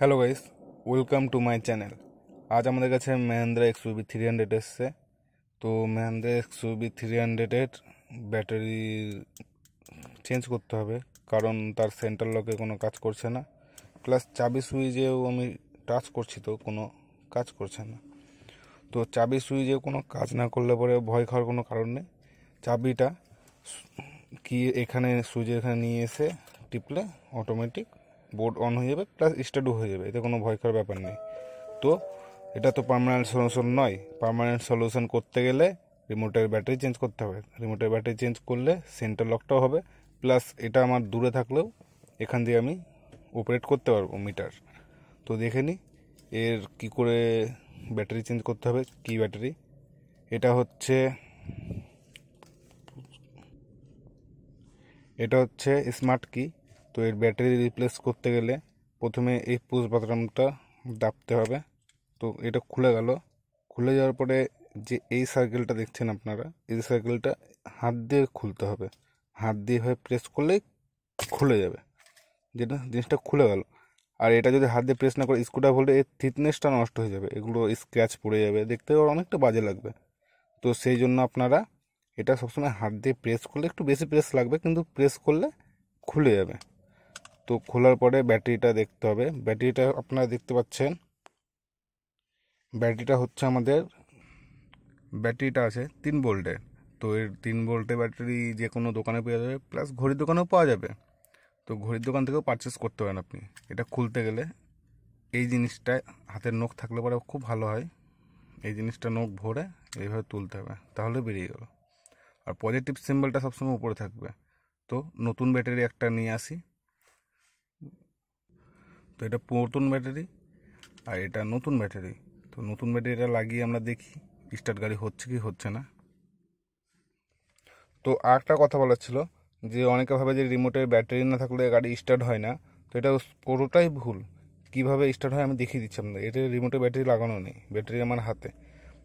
hello guys welcome to my channel আজ আমাদের কাছে Mahindra X UV three hundred এসছে তো মহেন্দ্রা এক্স ইউবি থ্রি হান্ড্রেডের ব্যাটারি চেঞ্জ করতে হবে কারণ তার সেন্টার লকে কোনো কাজ করছে না প্লাস চাবি সুইচেও আমি টাচ করছি তো কোনো কাজ করছে না তো চাবি সুইচে কোনো কাজ না করলে পরে ভয় খাওয়ার কোনো কারণ নেই চাবিটা কি এখানে সুইচের এখানে নিয়ে এসে টিপলে অটোমেটিক বোর্ড অন হয়ে যাবে প্লাস স্টার্টও হয়ে যাবে এতে কোনো ভয় করার ব্যাপার নেই তো এটা তো পারমানেন্ট সলিউশন নয় পারমানেন্ট সলিউশন করতে গেলে রিমোটের ব্যাটারি চেঞ্জ করতে হবে রিমোটের ব্যাটারি চেঞ্জ করলে সেন্টার লকটাও হবে প্লাস এটা আমার দূরে থাকলেও এখান দিয়ে আমি অপারেট করতে পারবো মিটার তো দেখে নিই এর কি করে ব্যাটারি চেঞ্জ করতে হবে কি ব্যাটারি এটা হচ্ছে এটা হচ্ছে স্মার্ট কি তো এর ব্যাটারি রিপ্লেস করতে গেলে প্রথমে এই পুজ বাথরুমটা দাপতে হবে তো এটা খুলে গেল খুলে যাওয়ার পরে যে এই সার্কেলটা দেখছেন আপনারা এই সার্কেলটা হাত দিয়ে খুলতে হবে হাত দিয়ে হয়ে প্রেস করলেই খুলে যাবে যেটা জিনিসটা খুলে গেল আর এটা যদি হাত দিয়ে প্রেস না করে স্ক্রুটা হলে এর থিটনেসটা নষ্ট হয়ে যাবে এগুলো স্ক্র্যাচ পড়ে যাবে দেখতে অনেকটা বাজে লাগবে তো সেই জন্য আপনারা এটা সবসময় হাত দিয়ে প্রেস করলে একটু বেশি প্রেস লাগবে কিন্তু প্রেস করলে খুলে যাবে তো খোলার পরে ব্যাটারিটা দেখতে হবে ব্যাটারিটা আপনারা দেখতে পাচ্ছেন ব্যাটারিটা হচ্ছে আমাদের ব্যাটারিটা আছে তিন ভোল্টের তো এর তিন ভোল্টের ব্যাটারি যে কোনো দোকানে পাওয়া যাবে প্লাস ঘড়ির দোকানেও পাওয়া যাবে তো ঘড়ির দোকান থেকেও পারচেস করতে পারেন আপনি এটা খুলতে গেলে এই জিনিসটা হাতের নখ থাকলে পরে খুব ভালো হয় এই জিনিসটা নখ ভরে এইভাবে তুলতে হবে তাহলে বেরিয়ে গেল আর পজিটিভ সিম্বলটা সবসময় উপরে থাকবে তো নতুন ব্যাটারি একটা নিয়ে আসি তো এটা পুরাতন ব্যাটারি আর এটা নতুন ব্যাটারি তো নতুন ব্যাটারিটা লাগিয়ে আমরা দেখি স্টার্ট গাড়ি হচ্ছে কি হচ্ছে না তো আরেকটা কথা বলার ছিল যে অনেকে ভাবে যে রিমোটের ব্যাটারি না থাকলে গাড়ি স্টার্ট হয় না তো এটা পুরোটাই ভুল কিভাবে স্টার্ট হয় আমি দেখিয়ে দিচ্ছি আপনাদের এটা রিমোটে ব্যাটারি লাগানো নেই ব্যাটারি আমার হাতে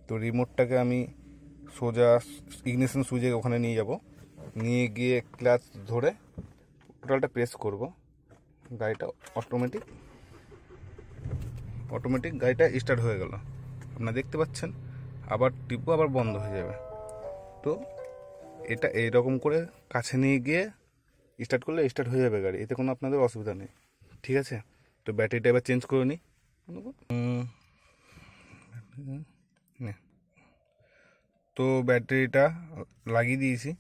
তো রিমোটটাকে আমি সোজা ইগনিশন সুইচে ওখানে নিয়ে যাব নিয়ে গিয়ে ক্লাচ ধরে টোটালটা প্রেস করব গাড়িটা অটোমেটিক অটোমেটিক গাড়িটা স্টার্ট হয়ে গেল আপনারা দেখতে পাচ্ছেন আবার টিপবো আবার বন্ধ হয়ে যাবে তো এটা এই রকম করে কাছে নিয়ে গিয়ে স্টার্ট করলে স্টার্ট হয়ে যাবে গাড়ি এতে কোনো আপনাদের অসুবিধা নেই ঠিক আছে তো ব্যাটারিটা এবার চেঞ্জ করে নিই তো ব্যাটারিটা লাগিয়ে দিয়েছি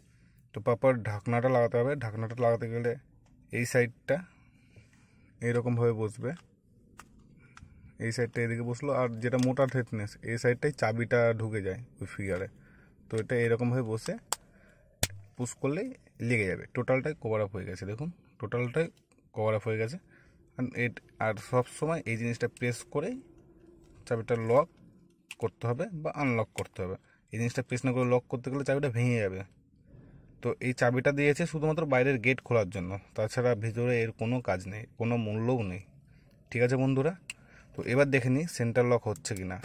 তো পাপার ঢাকনাটা লাগাতে হবে ঢাকনাটা লাগাতে গেলে এই সাইডটা এইরকমভাবে বসবে এই সাইডটা এদিকে বসলো আর যেটা মোটা থিকনেস এই সাইডটাই চাবিটা ঢুকে যায় ওই ফিগারে তো এটা এরকমভাবে বসে পুশ করলেই লেগে যাবে টোটালটাই কভার আপ হয়ে গেছে দেখুন টোটালটাই কভার আপ হয়ে গেছে আর সব সময় এই জিনিসটা প্রেস করেই চাবিটা লক করতে হবে বা আনলক করতে হবে এই জিনিসটা প্রেস না করে লক করতে গেলে চাবিটা ভেঙে যাবে তো এই চাবিটা দিয়েছে শুধুমাত্র বাইরের গেট খোলার জন্য তাছাড়া ভিতরে এর কোনো কাজ নেই কোনো মূল্যও নেই ঠিক আছে বন্ধুরা তো এবার দেখে নিই সেন্টার লক হচ্ছে কি না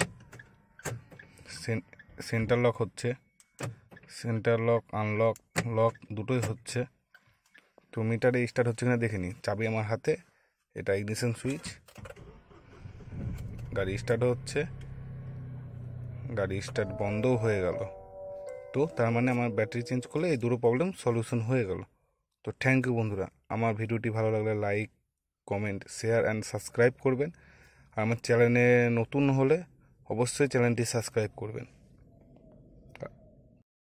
সেন্টার লক হচ্ছে সেন্টার লক আনলক লক দুটোই হচ্ছে তো মিটারে স্টার্ট হচ্ছে কিনা দেখে নিই চাবি আমার হাতে এটা ইগনিশন সুইচ গাড়ি স্টার্ট হচ্ছে গাড়ি স্টার্ট বন্ধও হয়ে গেল তো তার মানে আমার ব্যাটারি চেঞ্জ করলে এই দুটো প্রবলেম সলিউশন হয়ে গেল তো থ্যাংক ইউ বন্ধুরা আমার ভিডিওটি ভালো লাগলে like comment share and subscribe করবেন আর আমার চ্যানেলে নতুন হলে অবশ্যই চ্যানেলটি সাবস্ক্রাইব করবেন